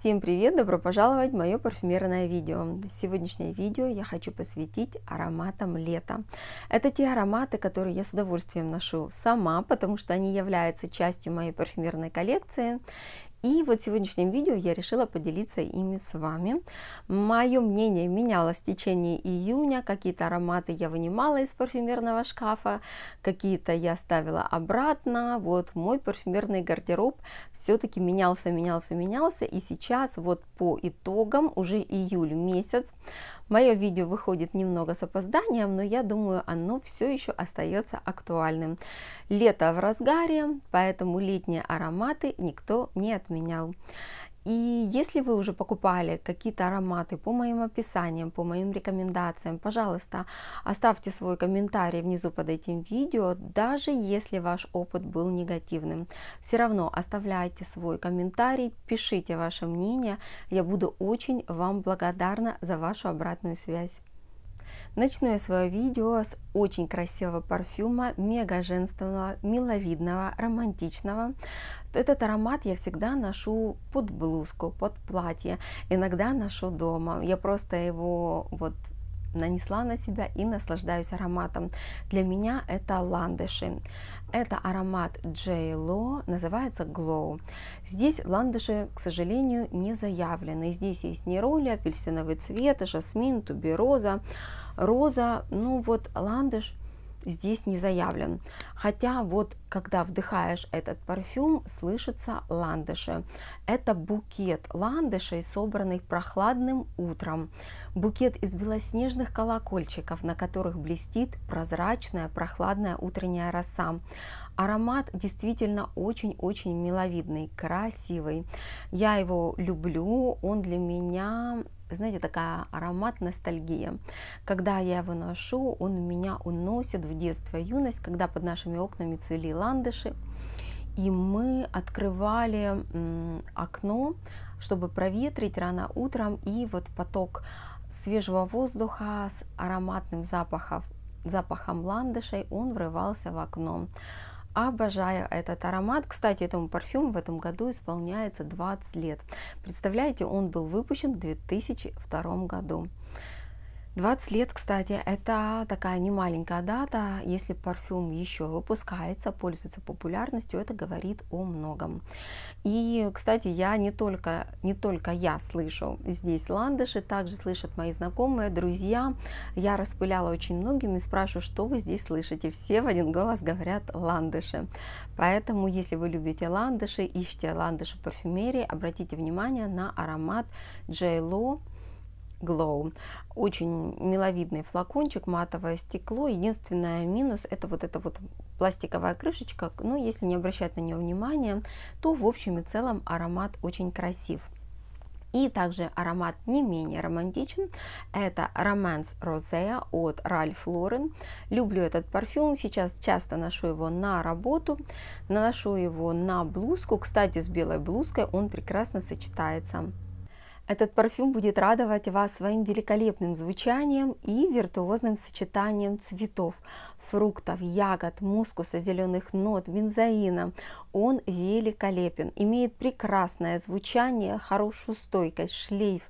Всем привет! Добро пожаловать в мое парфюмерное видео. Сегодняшнее видео я хочу посвятить ароматам лета. Это те ароматы, которые я с удовольствием ношу сама, потому что они являются частью моей парфюмерной коллекции. И вот в сегодняшнем видео я решила поделиться ими с вами. Мое мнение менялось в течение июня, какие-то ароматы я вынимала из парфюмерного шкафа, какие-то я ставила обратно. Вот мой парфюмерный гардероб все-таки менялся, менялся, менялся. И сейчас вот по итогам уже июль месяц. Мое видео выходит немного с опозданием, но я думаю, оно все еще остается актуальным. Лето в разгаре, поэтому летние ароматы никто не отменял менял. И если вы уже покупали какие-то ароматы по моим описаниям, по моим рекомендациям, пожалуйста, оставьте свой комментарий внизу под этим видео, даже если ваш опыт был негативным. Все равно оставляйте свой комментарий, пишите ваше мнение, я буду очень вам благодарна за вашу обратную связь. Начну я свое видео с очень красивого парфюма, мега женственного, миловидного, романтичного. Этот аромат я всегда ношу под блузку, под платье, иногда ношу дома. Я просто его вот нанесла на себя и наслаждаюсь ароматом. Для меня это ландыши. Это аромат J.Lo, называется Glow. Здесь ландыши, к сожалению, не заявлены. Здесь есть нероли, апельсиновый цвет, жасмин, тубероза, роза. Ну вот ландыш – здесь не заявлен. Хотя вот когда вдыхаешь этот парфюм, слышится ландыши. Это букет ландышей, собранный прохладным утром. Букет из белоснежных колокольчиков, на которых блестит прозрачная прохладная утренняя роса. Аромат действительно очень-очень миловидный, красивый. Я его люблю, он для меня знаете, такая аромат ностальгия. Когда я его ношу, он меня уносит в детство, юность, когда под нашими окнами цвели ландыши, и мы открывали окно, чтобы проветрить рано утром, и вот поток свежего воздуха с ароматным запахом, запахом ландышей, он врывался в окно. Обожаю этот аромат. Кстати, этому парфюму в этом году исполняется 20 лет. Представляете, он был выпущен в 2002 году. 20 лет, кстати, это такая не маленькая дата. Если парфюм еще выпускается, пользуется популярностью, это говорит о многом. И, кстати, я не только, не только я слышу здесь ландыши, также слышат мои знакомые, друзья. Я распыляла очень многим и спрашиваю, что вы здесь слышите. Все в один голос говорят ландыши. Поэтому, если вы любите ландыши, ищите ландыши в парфюмерии, обратите внимание на аромат Джейло. Lo Glow. Очень миловидный флакончик, матовое стекло. Единственное минус это вот эта вот пластиковая крышечка. Но ну, если не обращать на нее внимания, то в общем и целом аромат очень красив. И также аромат не менее романтичен. Это Romance Rosea от Ральф Lauren. Люблю этот парфюм. Сейчас часто ношу его на работу. Наношу его на блузку. Кстати, с белой блузкой он прекрасно сочетается. Этот парфюм будет радовать вас своим великолепным звучанием и виртуозным сочетанием цветов, фруктов, ягод, мускуса, зеленых нот, бензоина. Он великолепен, имеет прекрасное звучание, хорошую стойкость, шлейф.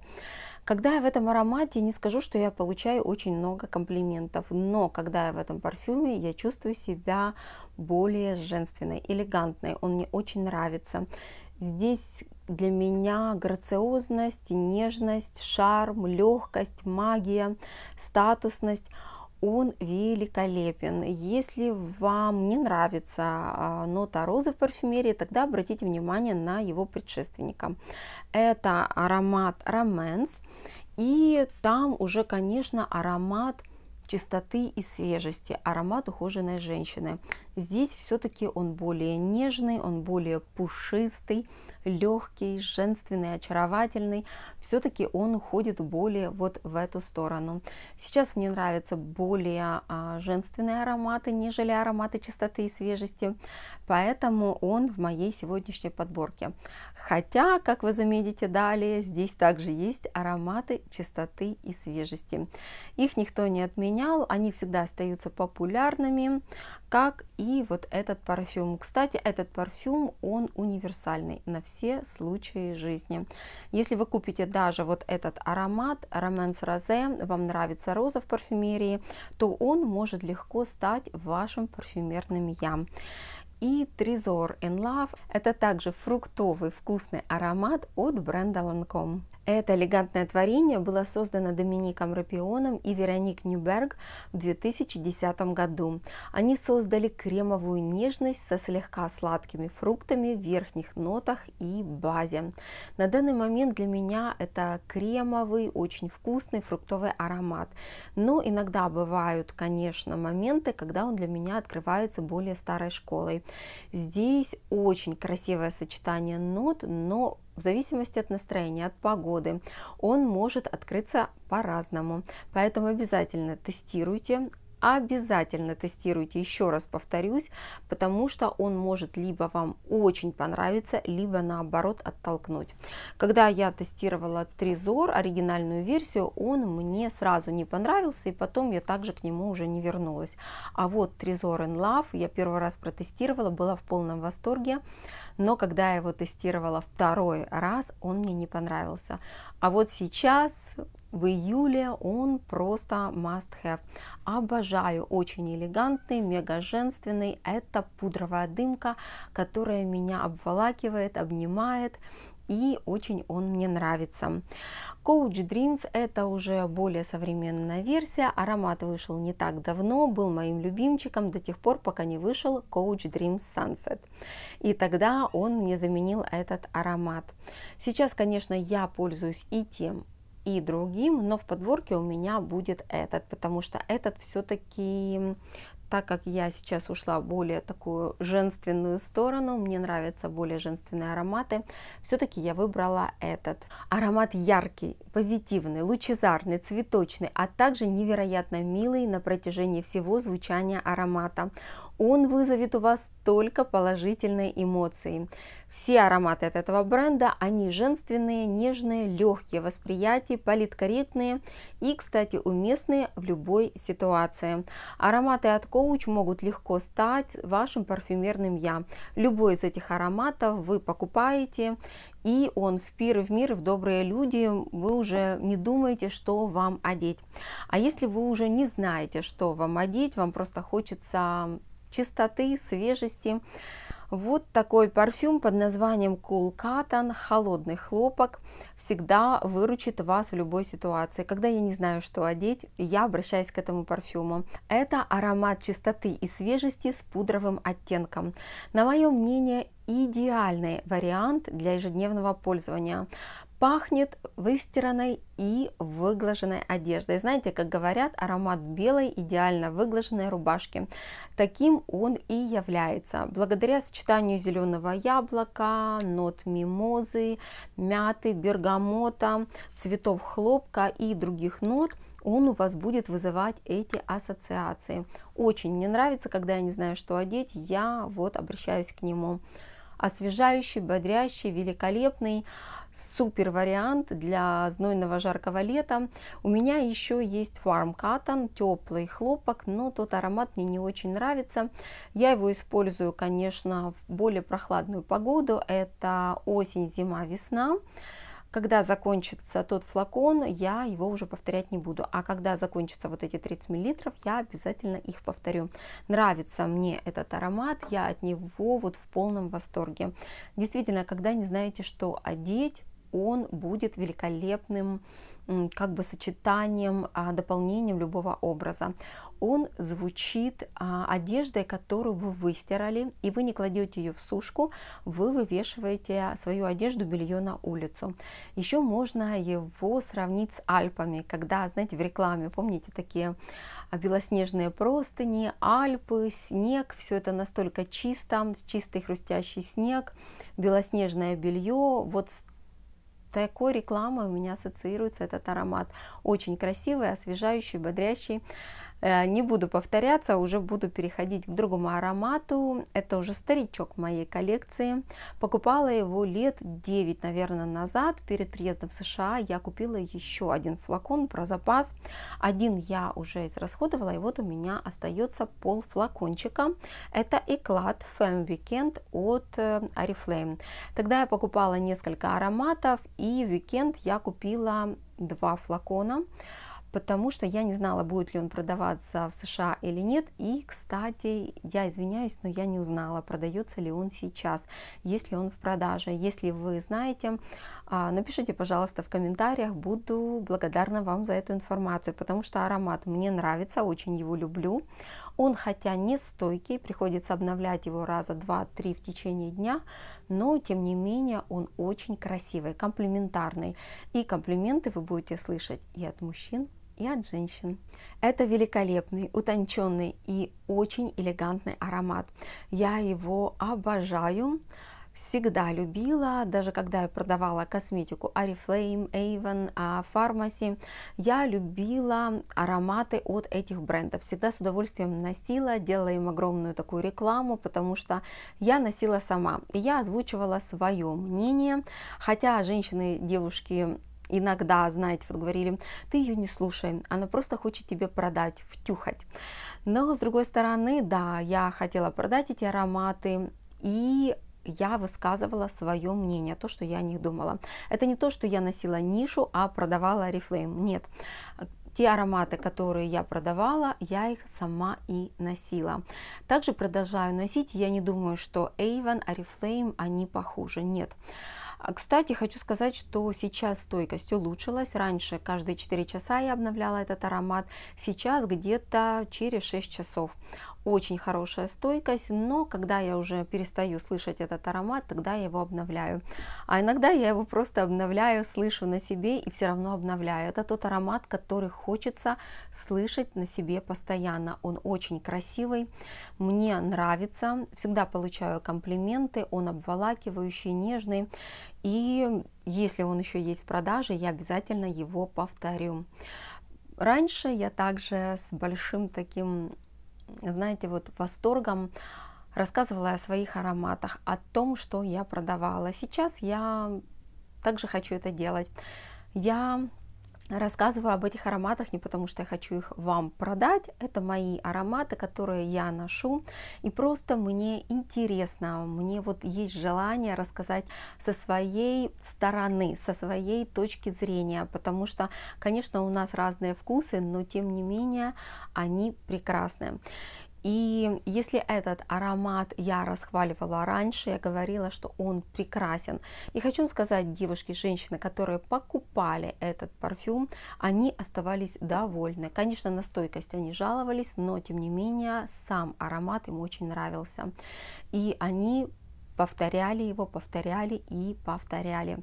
Когда я в этом аромате, не скажу, что я получаю очень много комплиментов, но когда я в этом парфюме, я чувствую себя более женственной, элегантной. Он мне очень нравится. Здесь для меня грациозность, нежность, шарм, легкость, магия, статусность он великолепен. Если вам не нравится а, нота розы в парфюмерии, тогда обратите внимание на его предшественника. Это аромат Романс, и там уже, конечно, аромат чистоты и свежести, аромат ухоженной женщины. Здесь все-таки он более нежный, он более пушистый, легкий, женственный, очаровательный. Все-таки он уходит более вот в эту сторону. Сейчас мне нравятся более а, женственные ароматы, нежели ароматы чистоты и свежести. Поэтому он в моей сегодняшней подборке. Хотя, как вы заметите далее, здесь также есть ароматы чистоты и свежести. Их никто не отменял, они всегда остаются популярными, как и и вот этот парфюм. Кстати, этот парфюм, он универсальный на все случаи жизни. Если вы купите даже вот этот аромат, Romance Rose, вам нравится роза в парфюмерии, то он может легко стать вашим парфюмерным ям и Trésor in Love. Это также фруктовый вкусный аромат от бренда Lancome. Это элегантное творение было создано Домиником Рапионом и Вероник Нюберг в 2010 году. Они создали кремовую нежность со слегка сладкими фруктами в верхних нотах и базе. На данный момент для меня это кремовый, очень вкусный фруктовый аромат. Но иногда бывают, конечно, моменты, когда он для меня открывается более старой школой. Здесь очень красивое сочетание нот, но в зависимости от настроения, от погоды, он может открыться по-разному. Поэтому обязательно тестируйте, обязательно тестируйте, еще раз повторюсь, потому что он может либо вам очень понравиться, либо наоборот оттолкнуть. Когда я тестировала Трезор, оригинальную версию, он мне сразу не понравился, и потом я также к нему уже не вернулась. А вот Трезор in Love я первый раз протестировала, была в полном восторге, но когда я его тестировала второй раз, он мне не понравился. А вот сейчас в июле он просто must have обожаю, очень элегантный, мега женственный, это пудровая дымка, которая меня обволакивает, обнимает, и очень он мне нравится. Coach Dreams это уже более современная версия, аромат вышел не так давно, был моим любимчиком до тех пор, пока не вышел Coach Dreams Sunset. И тогда он мне заменил этот аромат. Сейчас, конечно, я пользуюсь и тем, и другим, но в подборке у меня будет этот, потому что этот все-таки так как я сейчас ушла более такую женственную сторону, мне нравятся более женственные ароматы, все-таки я выбрала этот. Аромат яркий, позитивный, лучезарный, цветочный, а также невероятно милый на протяжении всего звучания аромата. Он вызовет у вас только положительные эмоции. Все ароматы от этого бренда, они женственные, нежные, легкие восприятия, политкорректные и, кстати, уместные в любой ситуации. Ароматы от Коуч могут легко стать вашим парфюмерным «я». Любой из этих ароматов вы покупаете, и он в пир в мир, в добрые люди, вы уже не думаете, что вам одеть. А если вы уже не знаете, что вам одеть, вам просто хочется чистоты, свежести, вот такой парфюм под названием Cool Cotton, холодный хлопок, всегда выручит вас в любой ситуации. Когда я не знаю, что одеть, я обращаюсь к этому парфюму. Это аромат чистоты и свежести с пудровым оттенком. На мое мнение, идеальный вариант для ежедневного пользования. Пахнет выстиранной и выглаженной одеждой. Знаете, как говорят, аромат белой идеально выглаженной рубашки. Таким он и является. Благодаря сочетанию зеленого яблока, нот мимозы, мяты, бергамота, цветов хлопка и других нот – он у вас будет вызывать эти ассоциации. Очень мне нравится, когда я не знаю, что одеть, я вот обращаюсь к нему освежающий, бодрящий, великолепный супер вариант для знойного жаркого лета. У меня еще есть Warm Cotton, теплый хлопок, но тот аромат мне не очень нравится. Я его использую, конечно, в более прохладную погоду. Это осень, зима, весна. Весна когда закончится тот флакон, я его уже повторять не буду. А когда закончатся вот эти 30 мл, я обязательно их повторю. Нравится мне этот аромат, я от него вот в полном восторге. Действительно, когда не знаете, что одеть, он будет великолепным как бы сочетанием, а, дополнением любого образа. Он звучит а, одеждой, которую вы выстирали, и вы не кладете ее в сушку, вы вывешиваете свою одежду, белье на улицу. Еще можно его сравнить с Альпами, когда, знаете, в рекламе, помните, такие а, белоснежные простыни, Альпы, снег, все это настолько чисто, чистый хрустящий снег, белоснежное белье, вот такой рекламой у меня ассоциируется этот аромат. Очень красивый, освежающий, бодрящий. Э, не буду повторяться, уже буду переходить к другому аромату. Это уже старичок моей коллекции. Покупала его лет 9, наверное, назад. Перед приездом в США я купила еще один флакон про запас. Один я уже израсходовала, и вот у меня остается пол флакончика. Это Эклад Femme Weekend от э, Oriflame. Тогда я покупала несколько ароматов, и в Weekend я купила два флакона потому что я не знала, будет ли он продаваться в США или нет. И, кстати, я извиняюсь, но я не узнала, продается ли он сейчас, Если он в продаже. Если вы знаете, а, напишите, пожалуйста, в комментариях, буду благодарна вам за эту информацию, потому что аромат мне нравится, очень его люблю. Он хотя не стойкий, приходится обновлять его раза 2-3 в течение дня, но тем не менее он очень красивый, комплиментарный. И комплименты вы будете слышать и от мужчин, и от женщин. Это великолепный, утонченный и очень элегантный аромат. Я его обожаю всегда любила, даже когда я продавала косметику Oriflame, Avon, Pharmacy, я любила ароматы от этих брендов, всегда с удовольствием носила, делала им огромную такую рекламу, потому что я носила сама, и я озвучивала свое мнение, хотя женщины, девушки иногда, знаете, вот говорили, ты ее не слушай, она просто хочет тебе продать, втюхать. Но, с другой стороны, да, я хотела продать эти ароматы, и я высказывала свое мнение, то, что я о них думала. Это не то, что я носила нишу, а продавала Oriflame. Нет, те ароматы, которые я продавала, я их сама и носила. Также продолжаю носить, я не думаю, что Avon, Oriflame, они похуже, нет. А, кстати, хочу сказать, что сейчас стойкость улучшилась. Раньше каждые 4 часа я обновляла этот аромат, сейчас где-то через 6 часов. Очень хорошая стойкость, но когда я уже перестаю слышать этот аромат, тогда я его обновляю. А иногда я его просто обновляю, слышу на себе и все равно обновляю. Это тот аромат, который хочется слышать на себе постоянно. Он очень красивый, мне нравится, всегда получаю комплименты, он обволакивающий, нежный. И если он еще есть в продаже, я обязательно его повторю. Раньше я также с большим таким знаете, вот восторгом рассказывала о своих ароматах, о том, что я продавала. Сейчас я также хочу это делать. Я Рассказываю об этих ароматах не потому, что я хочу их вам продать. Это мои ароматы, которые я ношу. И просто мне интересно, мне вот есть желание рассказать со своей стороны, со своей точки зрения. Потому что, конечно, у нас разные вкусы, но тем не менее они прекрасны. И если этот аромат я расхваливала раньше, я говорила, что он прекрасен. И хочу сказать, девушки, женщины, которые покупали этот парфюм, они оставались довольны. Конечно, на стойкость они жаловались, но тем не менее сам аромат им очень нравился. И они повторяли его, повторяли и повторяли.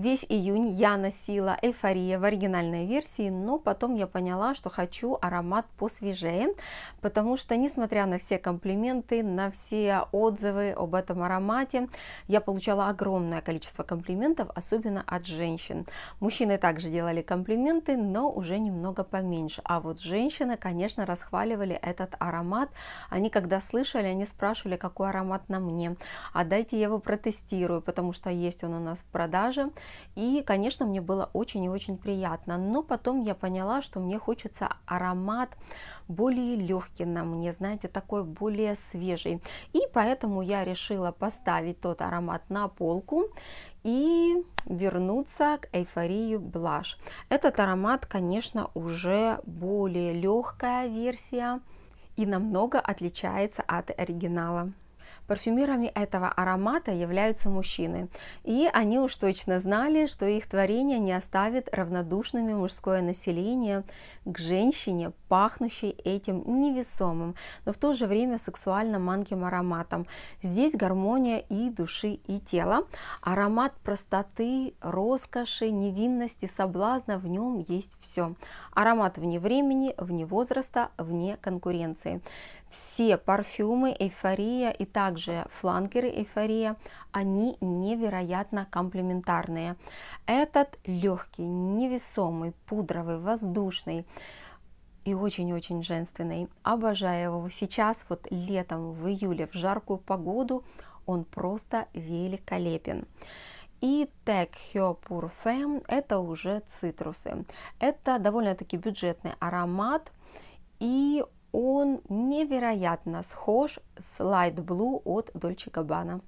Весь июнь я носила эйфория в оригинальной версии, но потом я поняла, что хочу аромат посвежее, потому что, несмотря на все комплименты, на все отзывы об этом аромате, я получала огромное количество комплиментов, особенно от женщин. Мужчины также делали комплименты, но уже немного поменьше. А вот женщины, конечно, расхваливали этот аромат. Они, когда слышали, они спрашивали, какой аромат на мне. А дайте я его протестирую, потому что есть он у нас в продаже. И, конечно, мне было очень и очень приятно. Но потом я поняла, что мне хочется аромат более легкий на мне, знаете, такой более свежий. И поэтому я решила поставить тот аромат на полку и вернуться к эйфории блаш. Этот аромат, конечно, уже более легкая версия и намного отличается от оригинала. Парфюмерами этого аромата являются мужчины, и они уж точно знали, что их творение не оставит равнодушными мужское население к женщине, пахнущей этим невесомым, но в то же время сексуально манким ароматом. Здесь гармония и души, и тела. Аромат простоты, роскоши, невинности, соблазна, в нем есть все. Аромат вне времени, вне возраста, вне конкуренции все парфюмы эйфория и также фланкеры эйфория, они невероятно комплементарные. Этот легкий, невесомый, пудровый, воздушный и очень-очень женственный. Обожаю его. Сейчас, вот летом, в июле, в жаркую погоду, он просто великолепен. И Tech Hyo Pur это уже цитрусы. Это довольно-таки бюджетный аромат, и он невероятно схож с Light Blue от Dolce Gabbana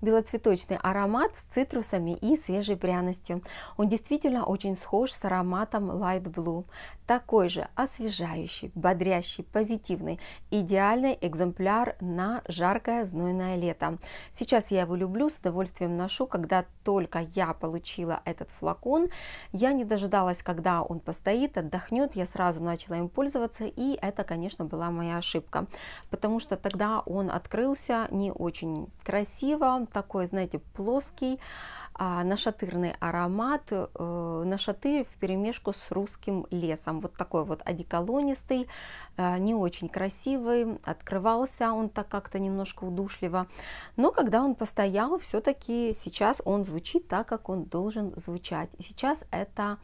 белоцветочный аромат с цитрусами и свежей пряностью. Он действительно очень схож с ароматом Light Blue. Такой же освежающий, бодрящий, позитивный, идеальный экземпляр на жаркое знойное лето. Сейчас я его люблю, с удовольствием ношу. Когда только я получила этот флакон, я не дожидалась, когда он постоит, отдохнет, я сразу начала им пользоваться, и это, конечно, была моя ошибка, потому что тогда он открылся не очень красиво, хлеба, такой, знаете, плоский, а, нашатырный аромат, э, нашатырь в перемешку с русским лесом. Вот такой вот одеколонистый, э, не очень красивый, открывался он так как-то немножко удушливо. Но когда он постоял, все-таки сейчас он звучит так, как он должен звучать. сейчас это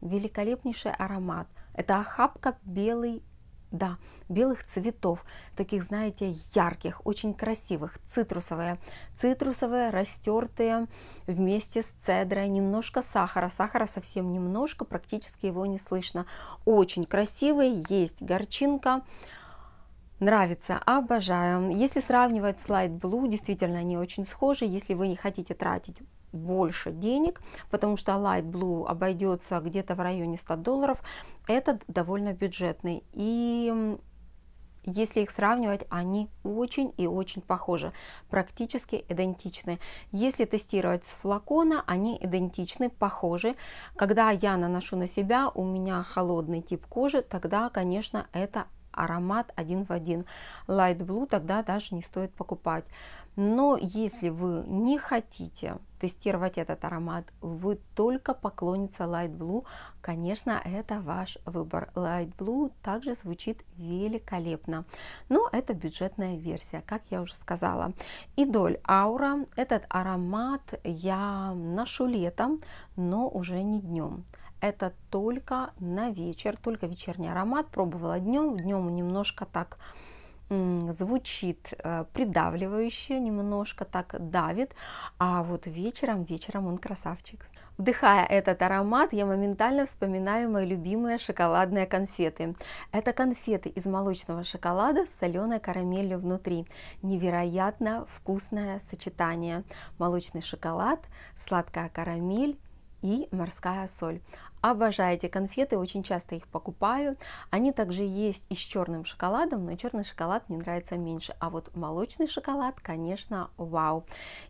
великолепнейший аромат. Это охапка белый да, белых цветов, таких, знаете, ярких, очень красивых, цитрусовые. Цитрусовые, растертые вместе с цедрой, немножко сахара. Сахара совсем немножко, практически его не слышно. Очень красивый, есть горчинка. Нравится, обожаю. Если сравнивать с Light Blue, действительно они очень схожи. Если вы не хотите тратить больше денег, потому что Light Blue обойдется где-то в районе 100 долларов. Это довольно бюджетный. И если их сравнивать, они очень и очень похожи, практически идентичны. Если тестировать с флакона, они идентичны, похожи. Когда я наношу на себя, у меня холодный тип кожи, тогда, конечно, это аромат один в один. Light Blue тогда даже не стоит покупать. Но если вы не хотите тестировать этот аромат, вы только поклонница Light Blue, конечно, это ваш выбор. Light Blue также звучит великолепно, но это бюджетная версия, как я уже сказала. Идоль Аура, этот аромат я ношу летом, но уже не днем это только на вечер, только вечерний аромат. Пробовала днем, днем немножко так звучит э, придавливающе, немножко так давит, а вот вечером, вечером он красавчик. Вдыхая этот аромат, я моментально вспоминаю мои любимые шоколадные конфеты. Это конфеты из молочного шоколада с соленой карамелью внутри. Невероятно вкусное сочетание. Молочный шоколад, сладкая карамель и морская соль. Обожаю эти конфеты, очень часто их покупаю. Они также есть и с черным шоколадом, но черный шоколад мне нравится меньше. А вот молочный шоколад, конечно, вау.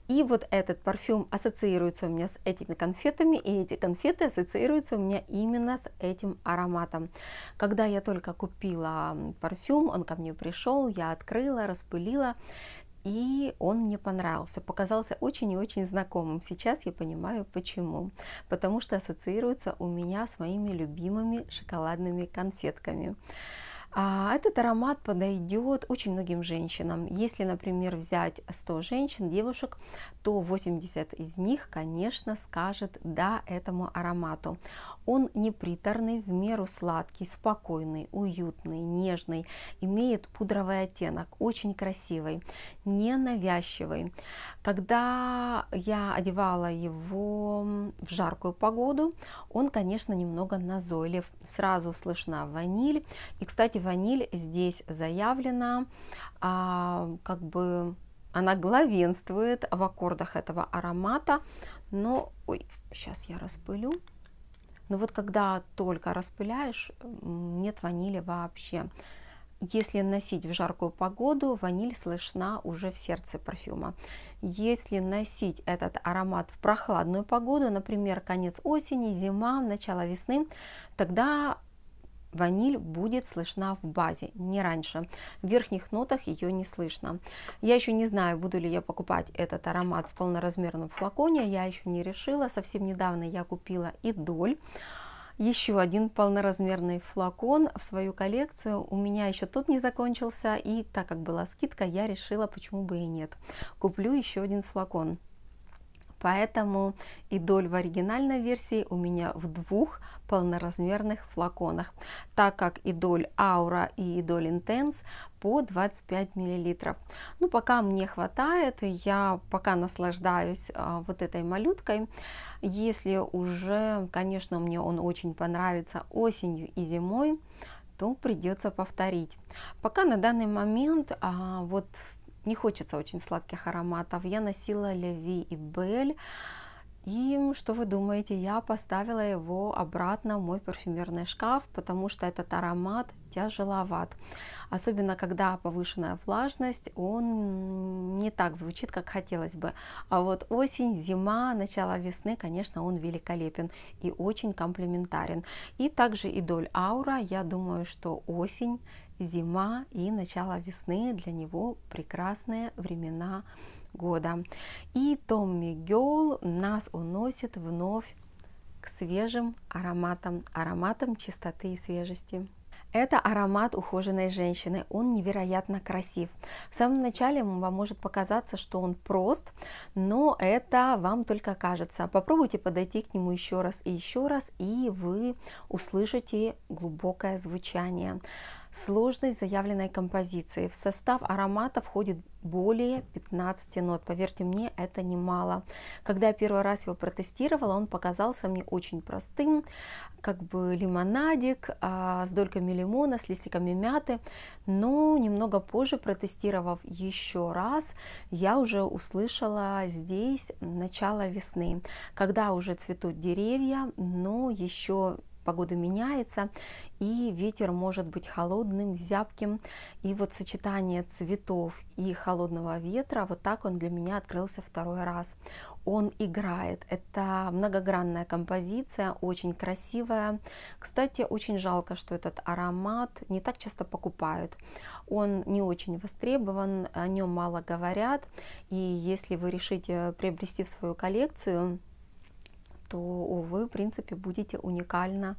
И вот этот парфюм ассоциируется у меня с этими конфетами, и эти конфеты ассоциируются у меня именно с этим ароматом. Когда я только купила парфюм, он ко мне пришел, я открыла, распылила, и он мне понравился, показался очень и очень знакомым. Сейчас я понимаю почему. Потому что ассоциируется у меня с моими любимыми шоколадными конфетками. А этот аромат подойдет очень многим женщинам. Если, например, взять 100 женщин, девушек, то 80 из них, конечно, скажет «да» этому аромату. Он неприторный, в меру сладкий, спокойный, уютный, нежный, имеет пудровый оттенок, очень красивый, ненавязчивый. Когда я одевала его в жаркую погоду, он, конечно, немного назойлив. Сразу слышна ваниль. И, кстати, ваниль здесь заявлена, а, как бы она главенствует в аккордах этого аромата, но, ой, сейчас я распылю, но вот когда только распыляешь, нет ванили вообще. Если носить в жаркую погоду, ваниль слышна уже в сердце парфюма. Если носить этот аромат в прохладную погоду, например, конец осени, зима, начало весны, тогда ваниль будет слышна в базе, не раньше. В верхних нотах ее не слышно. Я еще не знаю, буду ли я покупать этот аромат в полноразмерном флаконе, я еще не решила. Совсем недавно я купила и доль еще один полноразмерный флакон в свою коллекцию. У меня еще тот не закончился, и так как была скидка, я решила, почему бы и нет. Куплю еще один флакон. Поэтому идоль в оригинальной версии у меня в двух полноразмерных флаконах, так как идоль аура и идоль интенс по 25 миллилитров. Ну, пока мне хватает, я пока наслаждаюсь а, вот этой малюткой. Если уже, конечно, мне он очень понравится осенью и зимой, то придется повторить. Пока на данный момент а, вот не хочется очень сладких ароматов. Я носила Леви и Бель. И ну, что вы думаете, я поставила его обратно в мой парфюмерный шкаф, потому что этот аромат тяжеловат. Особенно, когда повышенная влажность, он не так звучит, как хотелось бы. А вот осень, зима, начало весны, конечно, он великолепен и очень комплементарен. И также идоль аура, я думаю, что осень зима и начало весны для него прекрасные времена года. И Томми Гелл нас уносит вновь к свежим ароматам, ароматам чистоты и свежести. Это аромат ухоженной женщины, он невероятно красив. В самом начале вам может показаться, что он прост, но это вам только кажется. Попробуйте подойти к нему еще раз и еще раз, и вы услышите глубокое звучание. Сложность заявленной композиции. В состав аромата входит более 15 нот. Поверьте мне, это немало. Когда я первый раз его протестировала, он показался мне очень простым, как бы лимонадик а, с дольками лимона, с листиками мяты. Но немного позже, протестировав еще раз, я уже услышала здесь начало весны, когда уже цветут деревья, но еще погода меняется, и ветер может быть холодным, зябким. И вот сочетание цветов и холодного ветра, вот так он для меня открылся второй раз. Он играет. Это многогранная композиция, очень красивая. Кстати, очень жалко, что этот аромат не так часто покупают. Он не очень востребован, о нем мало говорят. И если вы решите приобрести в свою коллекцию, то вы, в принципе, будете уникально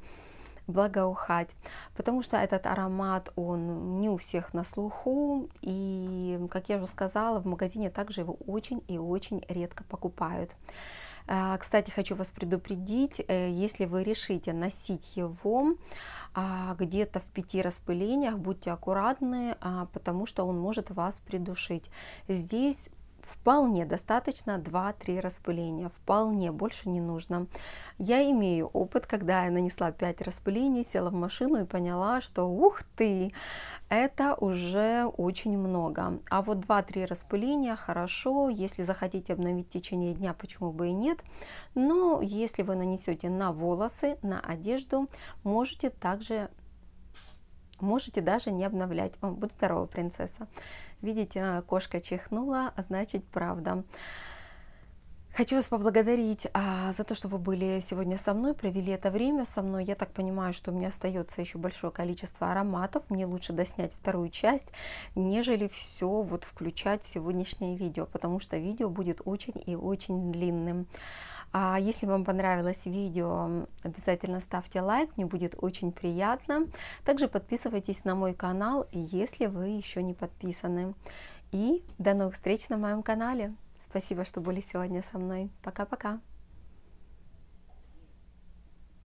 благоухать, потому что этот аромат, он не у всех на слуху, и, как я уже сказала, в магазине также его очень и очень редко покупают. А, кстати, хочу вас предупредить, э, если вы решите носить его а, где-то в пяти распылениях, будьте аккуратны, а, потому что он может вас придушить. Здесь Вполне достаточно 2-3 распыления, вполне, больше не нужно. Я имею опыт, когда я нанесла 5 распылений, села в машину и поняла, что ух ты, это уже очень много. А вот 2-3 распыления хорошо, если захотите обновить в течение дня, почему бы и нет. Но если вы нанесете на волосы, на одежду, можете также Можете даже не обновлять. О, будь здорова, принцесса. Видите, э, кошка чихнула, а значит правда. Хочу вас поблагодарить а, за то, что вы были сегодня со мной, провели это время со мной. Я так понимаю, что у меня остается еще большое количество ароматов. Мне лучше доснять вторую часть, нежели все вот включать в сегодняшнее видео, потому что видео будет очень и очень длинным. А если вам понравилось видео, обязательно ставьте лайк, мне будет очень приятно. Также подписывайтесь на мой канал, если вы еще не подписаны. И до новых встреч на моем канале! Спасибо, что были сегодня со мной. Пока-пока.